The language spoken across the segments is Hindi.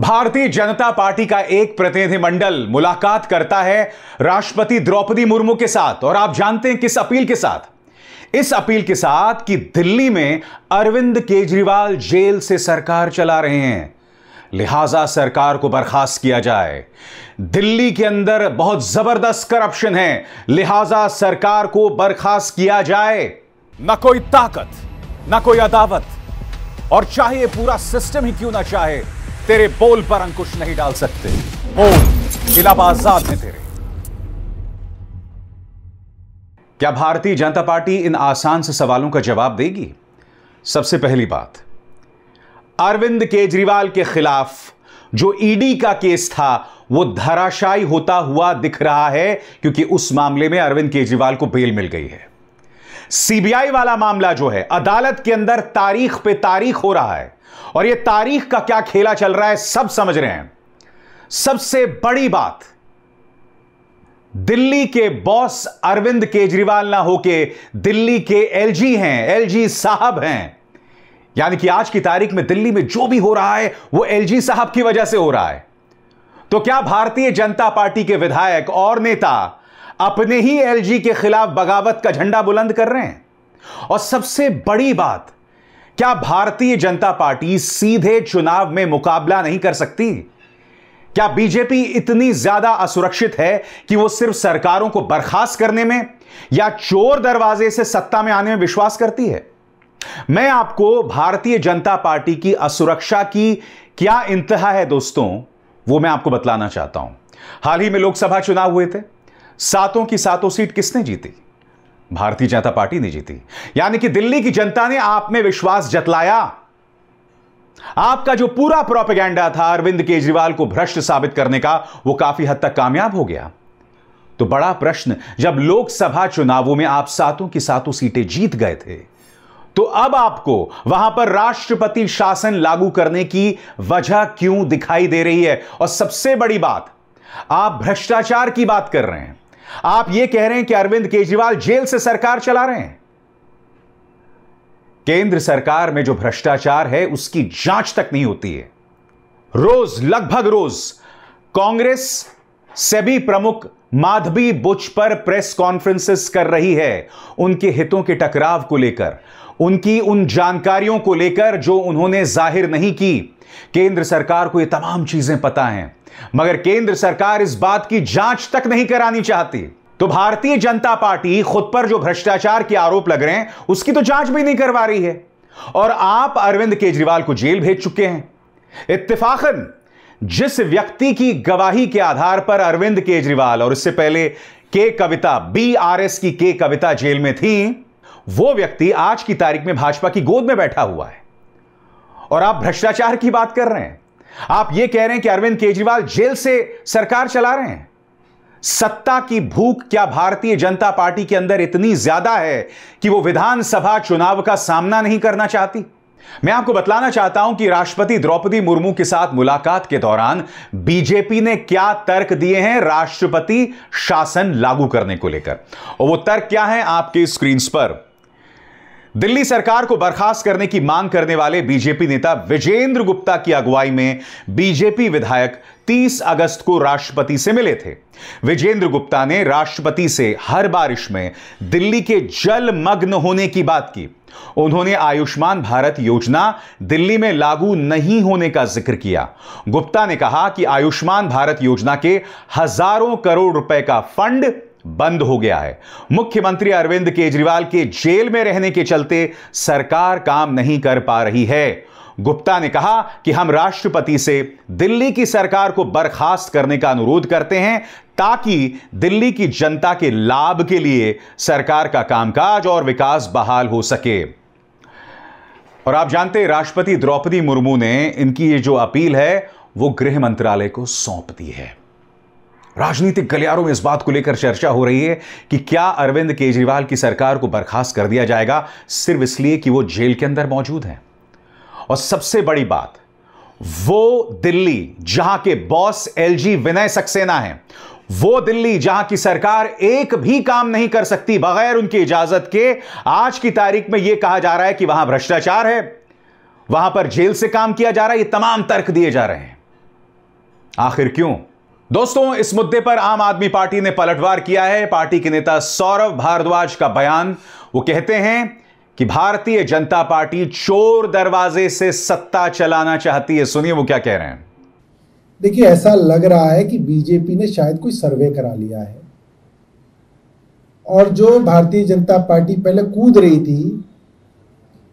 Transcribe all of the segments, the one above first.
भारतीय जनता पार्टी का एक प्रतिनिधिमंडल मुलाकात करता है राष्ट्रपति द्रौपदी मुर्मू के साथ और आप जानते हैं किस अपील के साथ इस अपील के साथ कि दिल्ली में अरविंद केजरीवाल जेल से सरकार चला रहे हैं लिहाजा सरकार को बर्खास्त किया जाए दिल्ली के अंदर बहुत जबरदस्त करप्शन है लिहाजा सरकार को बर्खास्त किया जाए ना कोई ताकत ना कोई अदावत और चाहे पूरा सिस्टम ही क्यों ना चाहे तेरे बोल पर अंकुश नहीं डाल सकते बोल इलाहाबाद में तेरे क्या भारतीय जनता पार्टी इन आसान से सवालों का जवाब देगी सबसे पहली बात अरविंद केजरीवाल के खिलाफ जो ईडी e का केस था वो धराशायी होता हुआ दिख रहा है क्योंकि उस मामले में अरविंद केजरीवाल को बेल मिल गई है सीबीआई वाला मामला जो है अदालत के अंदर तारीख पे तारीख हो रहा है और यह तारीख का क्या खेला चल रहा है सब समझ रहे हैं सबसे बड़ी बात दिल्ली के बॉस अरविंद केजरीवाल ना होके दिल्ली के एलजी हैं एलजी साहब हैं यानी कि आज की तारीख में दिल्ली में जो भी हो रहा है वो एलजी साहब की वजह से हो रहा है तो क्या भारतीय जनता पार्टी के विधायक और नेता अपने ही एलजी के खिलाफ बगावत का झंडा बुलंद कर रहे हैं और सबसे बड़ी बात क्या भारतीय जनता पार्टी सीधे चुनाव में मुकाबला नहीं कर सकती क्या बीजेपी इतनी ज्यादा असुरक्षित है कि वो सिर्फ सरकारों को बर्खास्त करने में या चोर दरवाजे से सत्ता में आने में विश्वास करती है मैं आपको भारतीय जनता पार्टी की असुरक्षा की क्या इंतहा है दोस्तों वो मैं आपको बतलाना चाहता हूं हाल ही में लोकसभा चुनाव हुए थे सातों की सातों सीट किसने जीती भारतीय जनता पार्टी ने जीती यानी कि दिल्ली की जनता ने आप में विश्वास जतलाया आपका जो पूरा प्रोपेगेंडा था अरविंद केजरीवाल को भ्रष्ट साबित करने का वो काफी हद तक कामयाब हो गया तो बड़ा प्रश्न जब लोकसभा चुनावों में आप सातों की सातों सीटें जीत गए थे तो अब आपको वहां पर राष्ट्रपति शासन लागू करने की वजह क्यों दिखाई दे रही है और सबसे बड़ी बात आप भ्रष्टाचार की बात कर रहे हैं आप यह कह रहे हैं कि अरविंद केजरीवाल जेल से सरकार चला रहे हैं केंद्र सरकार में जो भ्रष्टाचार है उसकी जांच तक नहीं होती है रोज लगभग रोज कांग्रेस सभी प्रमुख माधवी बुच पर प्रेस कॉन्फ्रेंसेस कर रही है उनके हितों के टकराव को लेकर उनकी उन जानकारियों को लेकर जो उन्होंने जाहिर नहीं की केंद्र सरकार को ये तमाम चीजें पता हैं मगर केंद्र सरकार इस बात की जांच तक नहीं करानी चाहती तो भारतीय जनता पार्टी खुद पर जो भ्रष्टाचार के आरोप लग रहे हैं उसकी तो जांच भी नहीं करवा रही है और आप अरविंद केजरीवाल को जेल भेज चुके हैं इत्तेफाकन जिस व्यक्ति की गवाही के आधार पर अरविंद केजरीवाल और इससे पहले के कविता बीआरएस की के कविता जेल में थी वो व्यक्ति आज की तारीख में भाजपा की गोद में बैठा हुआ है और आप भ्रष्टाचार की बात कर रहे हैं आप यह कह रहे हैं कि अरविंद केजरीवाल जेल से सरकार चला रहे हैं सत्ता की भूख क्या भारतीय जनता पार्टी के अंदर इतनी ज्यादा है कि वो विधानसभा चुनाव का सामना नहीं करना चाहती मैं आपको बतलाना चाहता हूं कि राष्ट्रपति द्रौपदी मुर्मू के साथ मुलाकात के दौरान बीजेपी ने क्या तर्क दिए हैं राष्ट्रपति शासन लागू करने को लेकर और वो तर्क क्या है आपके स्क्रीन पर दिल्ली सरकार को बर्खास्त करने की मांग करने वाले बीजेपी नेता विजेंद्र गुप्ता की अगुवाई में बीजेपी विधायक 30 अगस्त को राष्ट्रपति से मिले थे विजेंद्र गुप्ता ने राष्ट्रपति से हर बारिश में दिल्ली के जलमग्न होने की बात की उन्होंने आयुष्मान भारत योजना दिल्ली में लागू नहीं होने का जिक्र किया गुप्ता ने कहा कि आयुष्मान भारत योजना के हजारों करोड़ रुपए का फंड बंद हो गया है मुख्यमंत्री अरविंद केजरीवाल के जेल में रहने के चलते सरकार काम नहीं कर पा रही है गुप्ता ने कहा कि हम राष्ट्रपति से दिल्ली की सरकार को बर्खास्त करने का अनुरोध करते हैं ताकि दिल्ली की जनता के लाभ के लिए सरकार का कामकाज और विकास बहाल हो सके और आप जानते हैं राष्ट्रपति द्रौपदी मुर्मू ने इनकी ये जो अपील है वो गृह मंत्रालय को सौंप दी है राजनीतिक गलियारों में इस बात को लेकर चर्चा हो रही है कि क्या अरविंद केजरीवाल की सरकार को बर्खास्त कर दिया जाएगा सिर्फ इसलिए कि वो जेल के अंदर मौजूद हैं और सबसे बड़ी बात वो दिल्ली जहां के बॉस एलजी विनय सक्सेना हैं वो दिल्ली जहां की सरकार एक भी काम नहीं कर सकती बगैर उनकी इजाजत के आज की तारीख में यह कहा जा रहा है कि वहां भ्रष्टाचार है वहां पर जेल से काम किया जा रहा है ये तमाम तर्क दिए जा रहे हैं आखिर क्यों दोस्तों इस मुद्दे पर आम आदमी पार्टी ने पलटवार किया है पार्टी के नेता सौरभ भारद्वाज का बयान वो कहते हैं कि भारतीय जनता पार्टी चोर दरवाजे से सत्ता चलाना चाहती है सुनिए वो क्या कह रहे हैं देखिए ऐसा लग रहा है कि बीजेपी ने शायद कोई सर्वे करा लिया है और जो भारतीय जनता पार्टी पहले कूद रही थी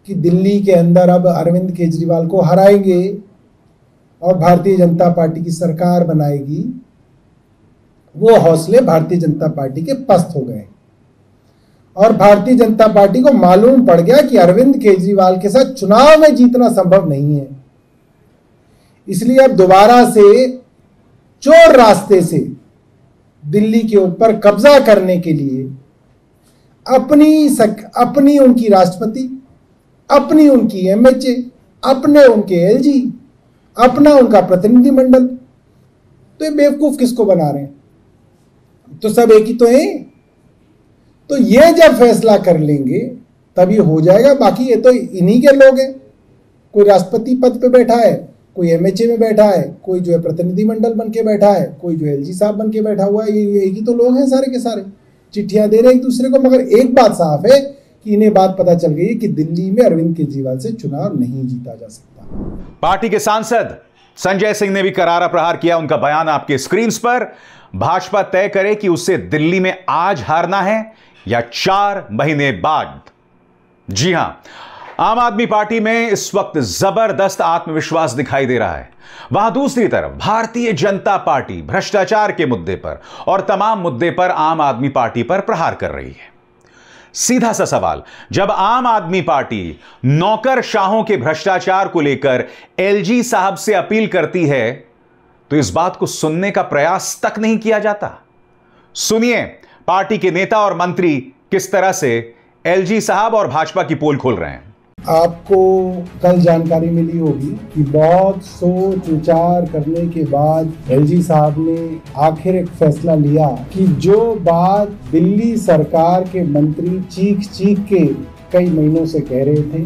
कि दिल्ली के अंदर अब अरविंद केजरीवाल को हराएंगे और भारतीय जनता पार्टी की सरकार बनाएगी वो हौसले भारतीय जनता पार्टी के पस्त हो गए और भारतीय जनता पार्टी को मालूम पड़ गया कि अरविंद केजरीवाल के साथ चुनाव में जीतना संभव नहीं है इसलिए अब दोबारा से चोर रास्ते से दिल्ली के ऊपर कब्जा करने के लिए अपनी सक, अपनी उनकी राष्ट्रपति अपनी उनकी एमएचए अपने उनके एलजी अपना उनका प्रतिनिधिमंडल तो ये बेवकूफ किसको बना रहे हैं तो सब एक ही तो है तो ये जब फैसला कर लेंगे तभी हो जाएगा बाकी ये तो इन्हीं के लोग हैं कोई राष्ट्रपति पद पे बैठा है कोई एम में बैठा है कोई जो है प्रतिनिधिमंडल बन के बैठा है कोई जो एल साहब बन के बैठा हुआ है ये एक ही तो लोग हैं सारे के सारे चिट्ठियां दे रहे हैं एक दूसरे को मगर एक बात साफ है कि इन्हें बात पता चल गई कि दिल्ली में अरविंद केजरीवाल से चुनाव नहीं जीता जा सकता पार्टी के सांसद संजय सिंह ने भी करारा प्रहार किया उनका बयान आपके स्क्रीन पर भाजपा तय करे कि उसे दिल्ली में आज हारना है या चार महीने बाद जी हां आम आदमी पार्टी में इस वक्त जबरदस्त आत्मविश्वास दिखाई दे रहा है वहां दूसरी तरफ भारतीय जनता पार्टी भ्रष्टाचार के मुद्दे पर और तमाम मुद्दे पर आम आदमी पार्टी पर प्रहार कर रही है सीधा सा सवाल जब आम आदमी पार्टी नौकर शाहों के भ्रष्टाचार को लेकर एलजी साहब से अपील करती है तो इस बात को सुनने का प्रयास तक नहीं किया जाता सुनिए पार्टी के नेता और मंत्री किस तरह से एलजी साहब और भाजपा की पोल खोल रहे हैं आपको कल जानकारी मिली होगी कि बहुत सोच विचार करने के बाद एलजी साहब ने आखिर एक फैसला लिया कि जो बात दिल्ली सरकार के मंत्री चीख चीख के कई महीनों से कह रहे थे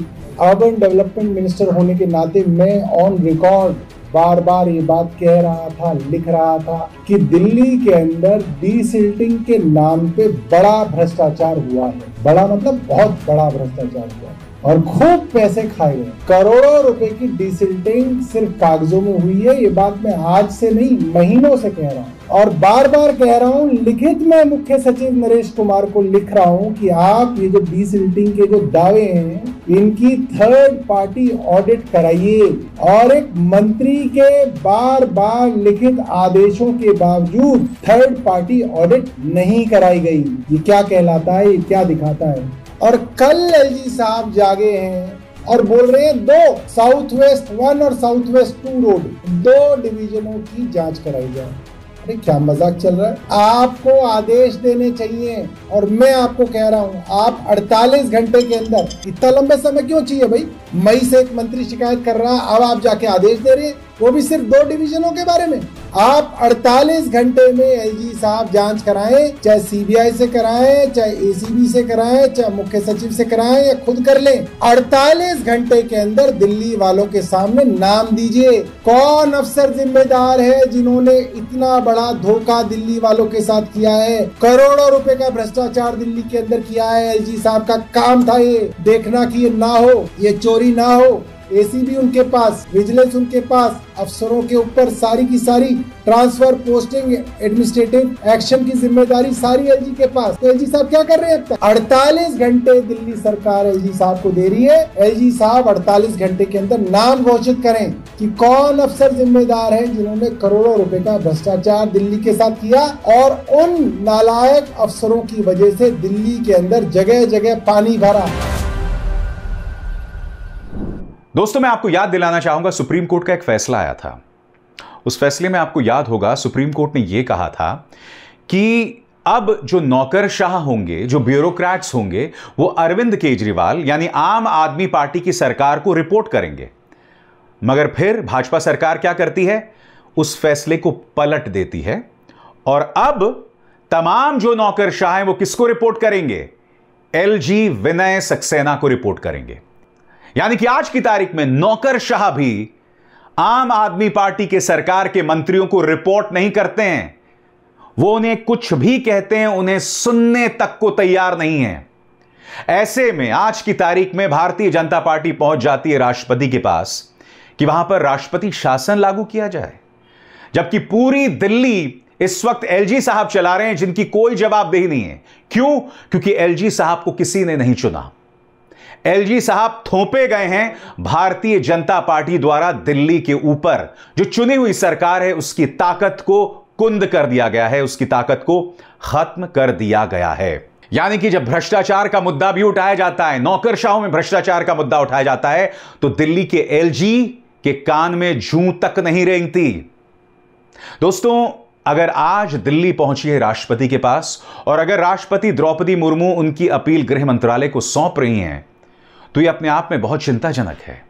अर्बन डेवलपमेंट मिनिस्टर होने के नाते मैं ऑन रिकॉर्ड बार बार ये बात कह रहा था लिख रहा था कि दिल्ली के अंदर डीसिल्टिंग के नाम पे बड़ा भ्रष्टाचार हुआ है बड़ा मतलब बहुत बड़ा भ्रष्टाचार हुआ है और खूब पैसे खाए गए करोड़ों रुपए की डिसिल्टिंग सिर्फ कागजों में हुई है ये बात मैं आज से नहीं महीनों से कह रहा हूँ और बार बार कह रहा हूँ लिखित में मुख्य सचिव नरेश कुमार को लिख रहा हूँ कि आप ये जो डिसिल्टिंग के जो दावे हैं इनकी थर्ड पार्टी ऑडिट कराइए और एक मंत्री के बार बार लिखित आदेशों के बावजूद थर्ड पार्टी ऑडिट नहीं कराई गई ये क्या कहलाता है ये क्या दिखाता है और कल एलजी साहब जागे हैं और बोल रहे हैं दो साउथ वेस्ट वन और साउथ वेस्ट टू रोड दो डिवीजनों की जांच कराई जाए अरे क्या मजाक चल रहा है आपको आदेश देने चाहिए और मैं आपको कह रहा हूँ आप 48 घंटे के अंदर इतना लंबे समय क्यों चाहिए भाई मई से एक मंत्री शिकायत कर रहा अब आप जाके आदेश दे रहे हैं वो भी सिर्फ दो डिवीजनों के बारे में आप 48 घंटे में एलजी साहब जांच कराएं चाहे सीबीआई से कराएं चाहे एसीबी से कराएं चाहे मुख्य सचिव से कराएं या खुद कर लें 48 घंटे के अंदर दिल्ली वालों के सामने नाम दीजिए कौन अफसर जिम्मेदार है जिन्होंने इतना बड़ा धोखा दिल्ली वालों के साथ किया है करोड़ों रुपए का भ्रष्टाचार दिल्ली के अंदर किया है एल साहब का काम था ये देखना की ये ना हो ये चोरी ना हो एसीबी उनके पास विजिलेंस उनके पास अफसरों के ऊपर सारी की सारी ट्रांसफर पोस्टिंग एडमिनिस्ट्रेटिव एक्शन की जिम्मेदारी सारी एलजी के पास तो एलजी साहब क्या कर रहे हैं अड़तालीस घंटे दिल्ली सरकार एलजी साहब को दे रही है एलजी साहब अड़तालीस घंटे के अंदर नाम घोषित करें कि कौन अफसर जिम्मेदार है जिन्होंने करोड़ों रुपए का भ्रष्टाचार दिल्ली के साथ किया और उन नालायक अफसरों की वजह से दिल्ली के अंदर जगह जगह पानी भरा दोस्तों मैं आपको याद दिलाना चाहूंगा सुप्रीम कोर्ट का एक फैसला आया था उस फैसले में आपको याद होगा सुप्रीम कोर्ट ने यह कहा था कि अब जो नौकरशाह होंगे जो ब्यूरोक्रेट्स होंगे वो अरविंद केजरीवाल यानी आम आदमी पार्टी की सरकार को रिपोर्ट करेंगे मगर फिर भाजपा सरकार क्या करती है उस फैसले को पलट देती है और अब तमाम जो नौकरशाह हैं वो किसको रिपोर्ट करेंगे एलजी विनय सक्सेना को रिपोर्ट करेंगे यानी कि आज की तारीख में नौकरशाह भी आम आदमी पार्टी के सरकार के मंत्रियों को रिपोर्ट नहीं करते हैं वो उन्हें कुछ भी कहते हैं उन्हें सुनने तक को तैयार नहीं है ऐसे में आज की तारीख में भारतीय जनता पार्टी पहुंच जाती है राष्ट्रपति के पास कि वहां पर राष्ट्रपति शासन लागू किया जाए जबकि पूरी दिल्ली इस वक्त एलजी साहब चला रहे हैं जिनकी कोई जवाबदेही नहीं है क्यों क्योंकि एलजी साहब को किसी ने नहीं चुना एलजी साहब थोपे गए हैं भारतीय जनता पार्टी द्वारा दिल्ली के ऊपर जो चुनी हुई सरकार है उसकी ताकत को कुंद कर दिया गया है उसकी ताकत को खत्म कर दिया गया है यानी कि जब भ्रष्टाचार का मुद्दा भी उठाया जाता है नौकरशाहों में भ्रष्टाचार का मुद्दा उठाया जाता है तो दिल्ली के एलजी के कान में जू तक नहीं रेंगती दोस्तों अगर आज दिल्ली पहुंची है राष्ट्रपति के पास और अगर राष्ट्रपति द्रौपदी मुर्मू उनकी अपील गृह मंत्रालय को सौंप रही हैं तो ये अपने आप में बहुत चिंताजनक है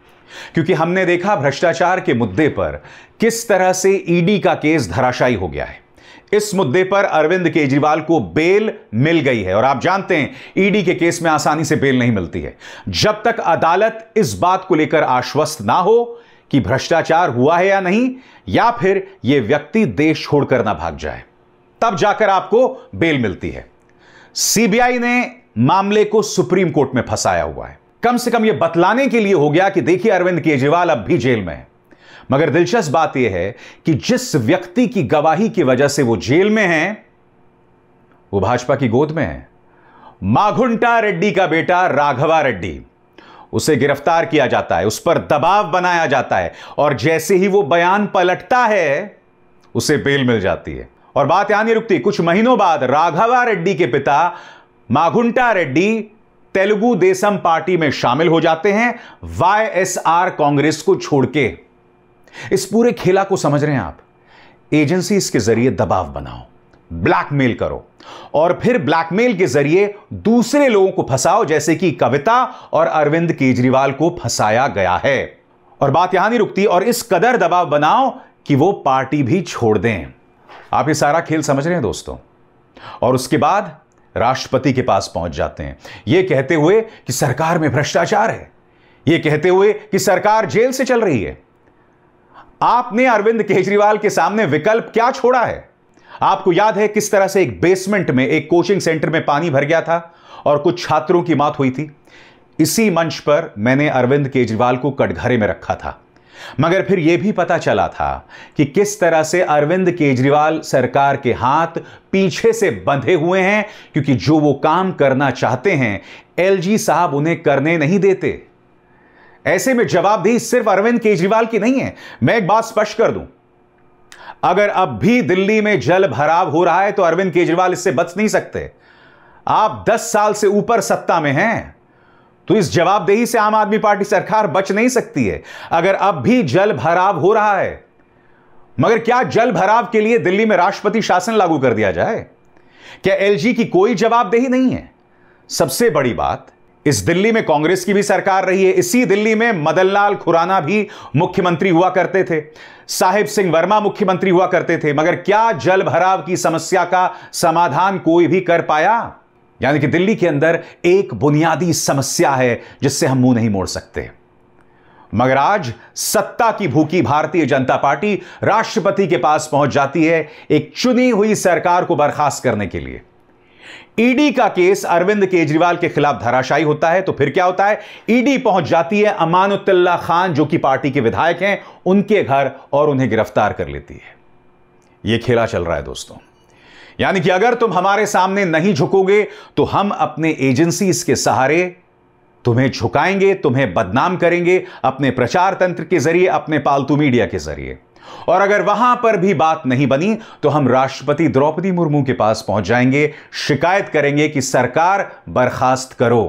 क्योंकि हमने देखा भ्रष्टाचार के मुद्दे पर किस तरह से ईडी e का केस धराशायी हो गया है इस मुद्दे पर अरविंद केजरीवाल को बेल मिल गई है और आप जानते हैं ईडी e के केस में आसानी से बेल नहीं मिलती है जब तक अदालत इस बात को लेकर आश्वस्त ना हो कि भ्रष्टाचार हुआ है या नहीं या फिर यह व्यक्ति देश छोड़कर ना भाग जाए तब जाकर आपको बेल मिलती है सीबीआई ने मामले को सुप्रीम कोर्ट में फंसाया हुआ है कम से कम यह बतलाने के लिए हो गया कि देखिए अरविंद केजरीवाल अब भी जेल में है मगर दिलचस्प बात यह है कि जिस व्यक्ति की गवाही की वजह से वो जेल में है वो भाजपा की गोद में है माघुंटा रेड्डी का बेटा राघवा रेड्डी उसे गिरफ्तार किया जाता है उस पर दबाव बनाया जाता है और जैसे ही वो बयान पलटता है उसे बेल मिल जाती है और बात यहां नहीं रुकती कुछ महीनों बाद राघवा रेड्डी के पिता माघुंटा रेड्डी तेलुगु देशम पार्टी में शामिल हो जाते हैं वाईएसआर कांग्रेस को छोड़ के इस पूरे खेला को समझ रहे हैं आप एजेंसी के जरिए दबाव बनाओ ब्लैकमेल करो और फिर ब्लैकमेल के जरिए दूसरे लोगों को फंसाओ जैसे कि कविता और अरविंद केजरीवाल को फंसाया गया है और बात यहां नहीं रुकती और इस कदर दबाव बनाओ कि वो पार्टी भी छोड़ दें आप ये सारा खेल समझ रहे हैं दोस्तों और उसके बाद राष्ट्रपति के पास पहुंच जाते हैं यह कहते हुए कि सरकार में भ्रष्टाचार है यह कहते हुए कि सरकार जेल से चल रही है आपने अरविंद केजरीवाल के सामने विकल्प क्या छोड़ा है आपको याद है किस तरह से एक बेसमेंट में एक कोचिंग सेंटर में पानी भर गया था और कुछ छात्रों की मौत हुई थी इसी मंच पर मैंने अरविंद केजरीवाल को कटघरे में रखा था मगर फिर यह भी पता चला था कि किस तरह से अरविंद केजरीवाल सरकार के हाथ पीछे से बंधे हुए हैं क्योंकि जो वो काम करना चाहते हैं एलजी साहब उन्हें करने नहीं देते ऐसे में जवाबदेही सिर्फ अरविंद केजरीवाल की नहीं है मैं एक बात स्पष्ट कर दूं अगर अब भी दिल्ली में जल भराव हो रहा है तो अरविंद केजरीवाल इससे बच नहीं सकते आप 10 साल से ऊपर सत्ता में हैं तो इस जवाबदेही से आम आदमी पार्टी सरकार बच नहीं सकती है अगर अब भी जल भराव हो रहा है मगर क्या जल भराव के लिए दिल्ली में राष्ट्रपति शासन लागू कर दिया जाए क्या एलजी की कोई जवाबदेही नहीं है सबसे बड़ी बात इस दिल्ली में कांग्रेस की भी सरकार रही है इसी दिल्ली में मदनलाल खुराना भी मुख्यमंत्री हुआ करते थे साहिब सिंह वर्मा मुख्यमंत्री हुआ करते थे मगर क्या जल भराव की समस्या का समाधान कोई भी कर पाया यानी कि दिल्ली के अंदर एक बुनियादी समस्या है जिससे हम मुंह नहीं मोड़ सकते मगर आज सत्ता की भूखी भारतीय जनता पार्टी राष्ट्रपति के पास पहुंच जाती है एक चुनी हुई सरकार को बर्खास्त करने के लिए ईडी का केस अरविंद केजरीवाल के खिलाफ धराशायी होता है तो फिर क्या होता है ईडी पहुंच जाती है अमानुतुल्ला खान जो कि पार्टी के विधायक हैं उनके घर और उन्हें गिरफ्तार कर लेती है यह खेला चल रहा है दोस्तों यानी कि अगर तुम हमारे सामने नहीं झुकोगे तो हम अपने एजेंसी के सहारे तुम्हें झुकाएंगे तुम्हें बदनाम करेंगे अपने प्रचार तंत्र के जरिए अपने पालतू मीडिया के जरिए और अगर वहां पर भी बात नहीं बनी तो हम राष्ट्रपति द्रौपदी मुर्मू के पास पहुंच जाएंगे शिकायत करेंगे कि सरकार बर्खास्त करो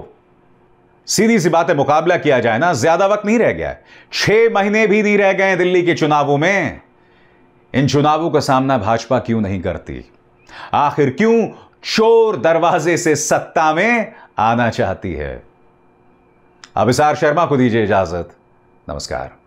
सीधी सी बात है मुकाबला किया जाए ना ज्यादा वक्त नहीं रह गया छह महीने भी नहीं रह गए दिल्ली के चुनावों में इन चुनावों का सामना भाजपा क्यों नहीं करती आखिर क्यों चोर दरवाजे से सत्ता में आना चाहती है अब शर्मा को दीजिए इजाजत नमस्कार